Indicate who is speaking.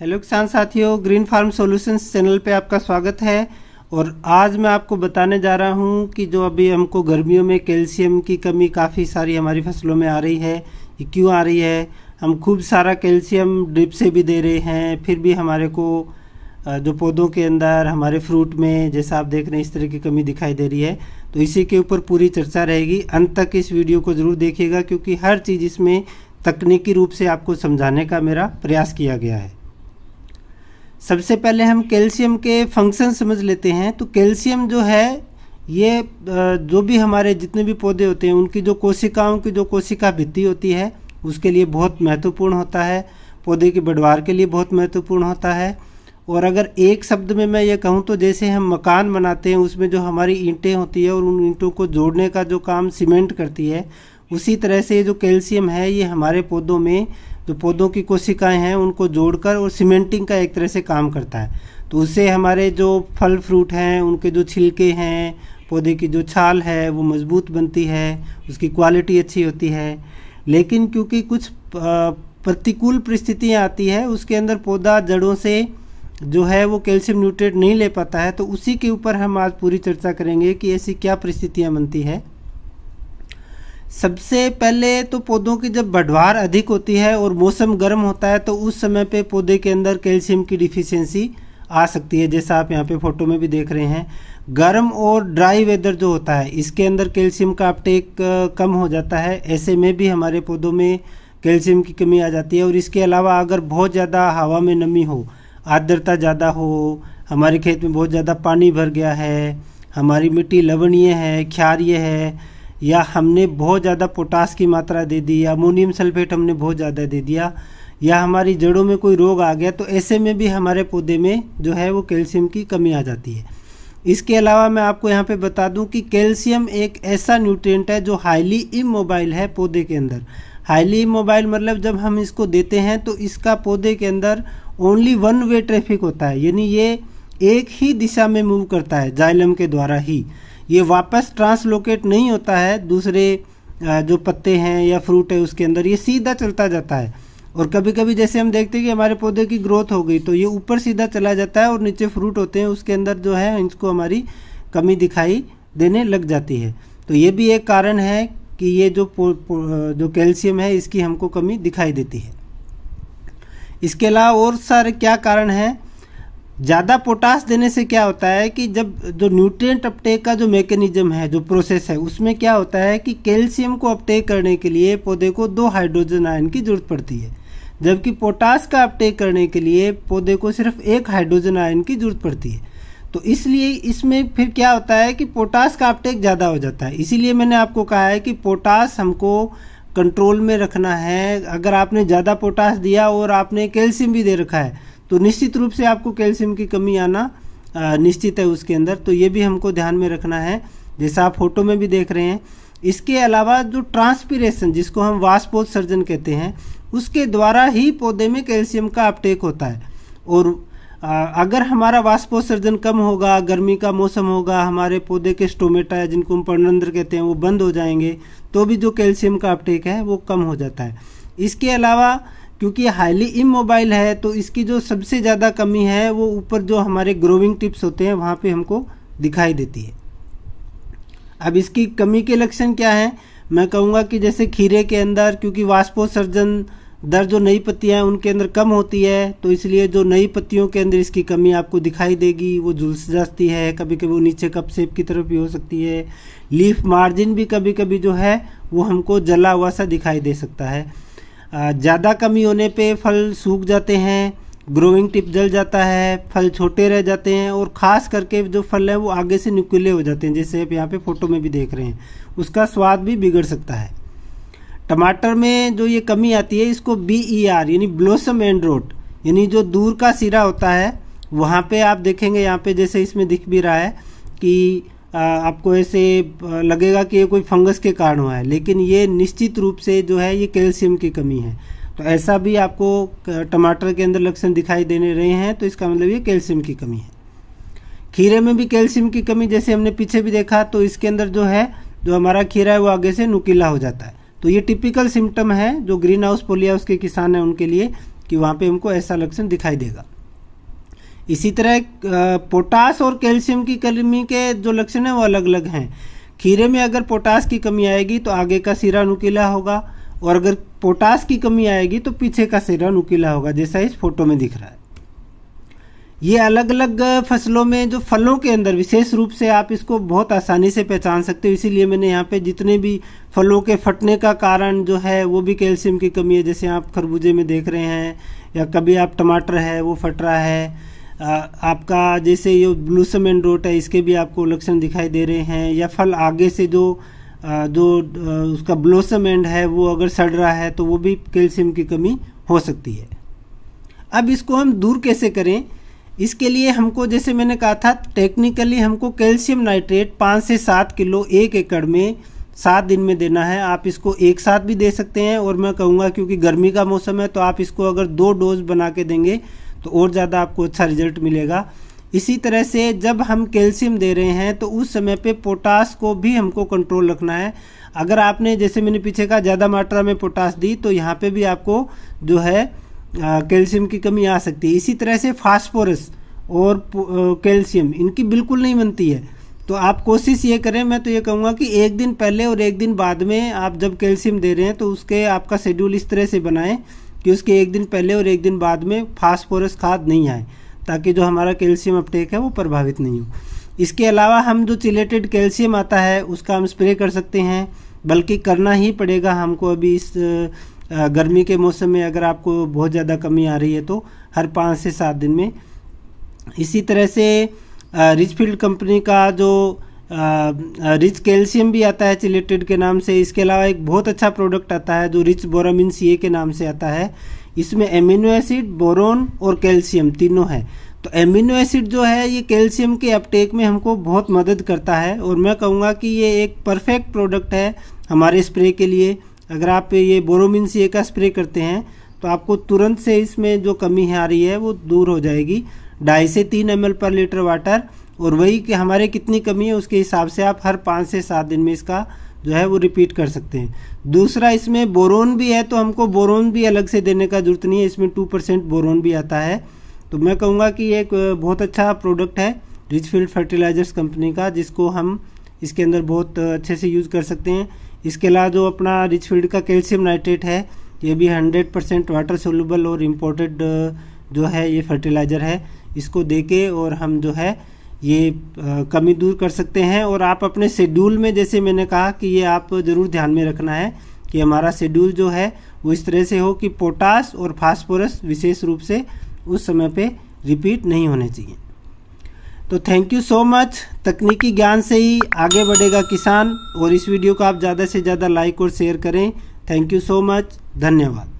Speaker 1: hello किसान साथियों green farm solutions channel पे आपका स्वागत है और आज मैं आपको बताने जा रहा हूँ कि जो अभी हमको गर्मियों में कैल्शियम की कमी काफ़ी सारी हमारी फसलों में आ रही है ये क्यों आ रही है हम खूब सारा कैल्शियम ड्रिप से भी दे रहे हैं फिर भी हमारे को जो पौधों के अंदर हमारे फ्रूट में जैसा आप देख रहे हैं इस तरह की कमी दिखाई दे रही है तो इसी के ऊपर पूरी चर्चा रहेगी अंत तक इस वीडियो को ज़रूर देखिएगा क्योंकि हर चीज़ इसमें तकनीकी रूप से आपको समझाने का मेरा प्रयास किया गया है सबसे पहले हम कैल्शियम के फंक्शन समझ लेते हैं तो कैल्शियम जो है ये जो भी हमारे जितने भी पौधे होते हैं उनकी जो कोशिकाओं की जो कोशिका भित्ति होती है उसके लिए बहुत महत्वपूर्ण होता है पौधे के बढ़वार के लिए बहुत महत्वपूर्ण होता है और अगर एक शब्द में मैं ये कहूँ तो जैसे हम मकान बनाते हैं उसमें जो हमारी ईंटें होती है और उन ईंटों को जोड़ने का जो काम सीमेंट करती है उसी तरह से ये जो कैल्शियम है ये हमारे पौधों में जो तो पौधों की कोशिकाएं हैं उनको जोड़कर और सीमेंटिंग का एक तरह से काम करता है तो उससे हमारे जो फल फ्रूट हैं उनके जो छिलके हैं पौधे की जो छाल है वो मज़बूत बनती है उसकी क्वालिटी अच्छी होती है लेकिन क्योंकि कुछ प्रतिकूल परिस्थितियाँ आती है उसके अंदर पौधा जड़ों से जो है वो कैल्शियम न्यूट्रेट नहीं ले पाता है तो उसी के ऊपर हम आज पूरी चर्चा करेंगे कि ऐसी क्या परिस्थितियाँ बनती है सबसे पहले तो पौधों की जब बढ़वार अधिक होती है और मौसम गर्म होता है तो उस समय पे पौधे के अंदर कैल्शियम की डिफिशियंसी आ सकती है जैसा आप यहाँ पे फोटो में भी देख रहे हैं गर्म और ड्राई वेदर जो होता है इसके अंदर कैल्शियम का अपटेक कम हो जाता है ऐसे में भी हमारे पौधों में कैल्शियम की कमी आ जाती है और इसके अलावा अगर बहुत ज़्यादा हवा में नमी हो आर्द्रता ज़्यादा हो हमारे खेत में बहुत ज़्यादा पानी भर गया है हमारी मिट्टी लवणीय है क्षारीय है या हमने बहुत ज़्यादा पोटास की मात्रा दे दी या अमोनियम सल्फेट हमने बहुत ज़्यादा दे दिया या हमारी जड़ों में कोई रोग आ गया तो ऐसे में भी हमारे पौधे में जो है वो कैल्शियम की कमी आ जाती है इसके अलावा मैं आपको यहाँ पे बता दूँ कि कैल्शियम एक ऐसा न्यूट्रिएंट है जो हाईली इमोबाइल है पौधे के अंदर हाईली इमोबाइल मतलब जब हम इसको देते हैं तो इसका पौधे के अंदर ओनली वन वे ट्रैफिक होता है यानी ये एक ही दिशा में मूव करता है जाइलम के द्वारा ही ये वापस ट्रांसलोकेट नहीं होता है दूसरे जो पत्ते हैं या फ्रूट है उसके अंदर ये सीधा चलता जाता है और कभी कभी जैसे हम देखते हैं कि हमारे पौधे की ग्रोथ हो गई तो ये ऊपर सीधा चला जाता है और नीचे फ्रूट होते हैं उसके अंदर जो है इसको हमारी कमी दिखाई देने लग जाती है तो ये भी एक कारण है कि ये जो पो, पो, जो कैल्शियम है इसकी हमको कमी दिखाई देती है इसके अलावा और सारे क्या कारण हैं ज़्यादा पोटास देने से क्या होता है कि जब जो न्यूट्रिएंट अपटेक का जो मैकेनिज्म है जो प्रोसेस है उसमें क्या होता है कि कैल्शियम को अपटेक करने के लिए पौधे को दो हाइड्रोजन आयन की जरूरत पड़ती है जबकि पोटास का अपटेक करने के लिए पौधे को सिर्फ एक हाइड्रोजन आयन की जरूरत पड़ती है तो इसलिए इसमें फिर क्या होता है कि पोटास का अपटेक ज़्यादा हो जाता है इसीलिए मैंने आपको कहा है कि पोटास हमको कंट्रोल में रखना है अगर आपने ज़्यादा पोटास दिया और आपने कैल्शियम भी दे रखा है तो निश्चित रूप से आपको कैल्शियम की कमी आना निश्चित है उसके अंदर तो ये भी हमको ध्यान में रखना है जैसा आप फोटो में भी देख रहे हैं इसके अलावा जो ट्रांसपीरेशन जिसको हम वाष्पोत सर्जन कहते हैं उसके द्वारा ही पौधे में कैल्शियम का अपटेक होता है और अगर हमारा वाष्पोत्सर्जन कम होगा गर्मी का मौसम होगा हमारे पौधे के स्टोमेटा है जिनको हम पर्णंद्र कहते हैं वो बंद हो जाएंगे तो भी जो कैल्शियम का अपटेक है वो कम हो जाता है इसके अलावा क्योंकि ये हाईली इमोबाइल है तो इसकी जो सबसे ज़्यादा कमी है वो ऊपर जो हमारे ग्रोविंग टिप्स होते हैं वहाँ पे हमको दिखाई देती है अब इसकी कमी के लक्षण क्या है मैं कहूँगा कि जैसे खीरे के अंदर क्योंकि वाष्पोसर्जन दर जो नई पत्तियाँ हैं उनके अंदर कम होती है तो इसलिए जो नई पत्तियों के अंदर इसकी कमी आपको दिखाई देगी वो झुलस जाती है कभी कभी वो नीचे कप सेप की तरफ भी हो सकती है लीफ मार्जिन भी कभी कभी जो है वो हमको जला हुआ सा दिखाई दे सकता है ज़्यादा कमी होने पे फल सूख जाते हैं ग्रोइंग टिप जल जाता है फल छोटे रह जाते हैं और ख़ास करके जो फल है वो आगे से निकुले हो जाते हैं जैसे आप यहाँ पे फ़ोटो में भी देख रहे हैं उसका स्वाद भी बिगड़ सकता है टमाटर में जो ये कमी आती है इसको बी ई आर यानी ब्लॉसम एंड रोट यानी जो दूर का सिरा होता है वहाँ पे आप देखेंगे यहाँ पे जैसे इसमें दिख भी रहा है कि आपको ऐसे लगेगा कि ये कोई फंगस के कारण हुआ है लेकिन ये निश्चित रूप से जो है ये कैल्शियम की कमी है तो ऐसा भी आपको टमाटर के अंदर लक्षण दिखाई देने रहे हैं तो इसका मतलब ये कैल्शियम की कमी है खीरे में भी कैल्शियम की कमी जैसे हमने पीछे भी देखा तो इसके अंदर जो है जो हमारा खीरा है वो आगे से नुकीला हो जाता है तो ये टिपिकल सिम्टम है जो ग्रीन हाउस पोलिया उसके किसान हैं उनके लिए कि वहाँ पे हमको ऐसा लक्षण दिखाई देगा इसी तरह पोटास और कैल्शियम की कमी के जो लक्षण हैं वो अलग अलग हैं खीरे में अगर पोटास की कमी आएगी तो आगे का सिरा नुकीला होगा और अगर पोटास की कमी आएगी तो पीछे का सिरा नुकीला होगा जैसा इस फोटो में दिख रहा है ये अलग अलग फसलों में जो फलों के अंदर विशेष रूप से आप इसको बहुत आसानी से पहचान सकते हो इसीलिए मैंने यहाँ पे जितने भी फलों के फटने का कारण जो है वो भी कैल्शियम की कमी है जैसे आप खरबूजे में देख रहे हैं या कभी आप टमाटर है वो फट रहा है आपका जैसे ये ब्लूसम एंड रोट है इसके भी आपको लक्षण दिखाई दे रहे हैं या फल आगे से जो जो उसका ब्लूसम एंड है वो अगर सड़ रहा है तो वो भी कैल्शियम की कमी हो सकती है अब इसको हम दूर कैसे करें इसके लिए हमको जैसे मैंने कहा था टेक्निकली हमको कैल्शियम नाइट्रेट पाँच से सात किलो एक एकड़ में सात दिन में देना है आप इसको एक साथ भी दे सकते हैं और मैं कहूँगा क्योंकि गर्मी का मौसम है तो आप इसको अगर दो डोज बना के देंगे तो और ज़्यादा आपको अच्छा रिजल्ट मिलेगा इसी तरह से जब हम कैल्शियम दे रहे हैं तो उस समय पे पोटास को भी हमको कंट्रोल रखना है अगर आपने जैसे मैंने पीछे कहा ज़्यादा मात्रा में पोटास दी तो यहाँ पे भी आपको जो है कैल्शियम की कमी आ सकती है इसी तरह से फास्फोरस और कैल्शियम इनकी बिल्कुल नहीं बनती है तो आप कोशिश ये करें मैं तो ये कहूँगा कि एक दिन पहले और एक दिन बाद में आप जब कैल्शियम दे रहे हैं तो उसके आपका शेड्यूल इस तरह से बनाएं कि उसके एक दिन पहले और एक दिन बाद में फास्फोरस खाद नहीं आए ताकि जो हमारा कैल्शियम अपटेक है वो प्रभावित नहीं हो इसके अलावा हम जो चिलेटेड कैल्शियम आता है उसका हम स्प्रे कर सकते हैं बल्कि करना ही पड़ेगा हमको अभी इस गर्मी के मौसम में अगर आपको बहुत ज़्यादा कमी आ रही है तो हर पाँच से सात दिन में इसी तरह से रिचफील्ड कंपनी का जो रिच कैल्शियम भी आता है चिलेटेड के नाम से इसके अलावा एक बहुत अच्छा प्रोडक्ट आता है जो रिच बोरामिन सी के नाम से आता है इसमें एमिनो एसिड बोरोन और कैल्शियम तीनों है तो एमिनो एसिड जो है ये कैल्शियम के अपटेक में हमको बहुत मदद करता है और मैं कहूँगा कि ये एक परफेक्ट प्रोडक्ट है हमारे स्प्रे के लिए अगर आप ये बोरोमिन सी का स्प्रे करते हैं तो आपको तुरंत से इसमें जो कमी आ रही है वो दूर हो जाएगी ढाई से तीन एम पर लीटर वाटर और वही कि हमारे कितनी कमी है उसके हिसाब से आप हर पाँच से सात दिन में इसका जो है वो रिपीट कर सकते हैं दूसरा इसमें बोरोन भी है तो हमको बोरोन भी अलग से देने का ज़रूरत नहीं है इसमें टू परसेंट बोरोन भी आता है तो मैं कहूँगा कि ये एक बहुत अच्छा प्रोडक्ट है रिच फील्ड फर्टिलाइजर्स कंपनी का जिसको हम इसके अंदर बहुत अच्छे से यूज़ कर सकते हैं इसके अलावा जो अपना रिच फील्ड का कैल्शियम नाइट्रेट है ये भी हंड्रेड परसेंट वाटर सोलबल और इम्पोर्टेड जो है ये फर्टिलाइज़र है इसको दे के और हम जो है ये कमी दूर कर सकते हैं और आप अपने शेड्यूल में जैसे मैंने कहा कि ये आप ज़रूर ध्यान में रखना है कि हमारा शेड्यूल जो है वो इस तरह से हो कि पोटास और फास्फोरस विशेष रूप से उस समय पे रिपीट नहीं होने चाहिए तो थैंक यू सो मच तकनीकी ज्ञान से ही आगे बढ़ेगा किसान और इस वीडियो को आप ज़्यादा से ज़्यादा लाइक और शेयर करें थैंक यू सो मच धन्यवाद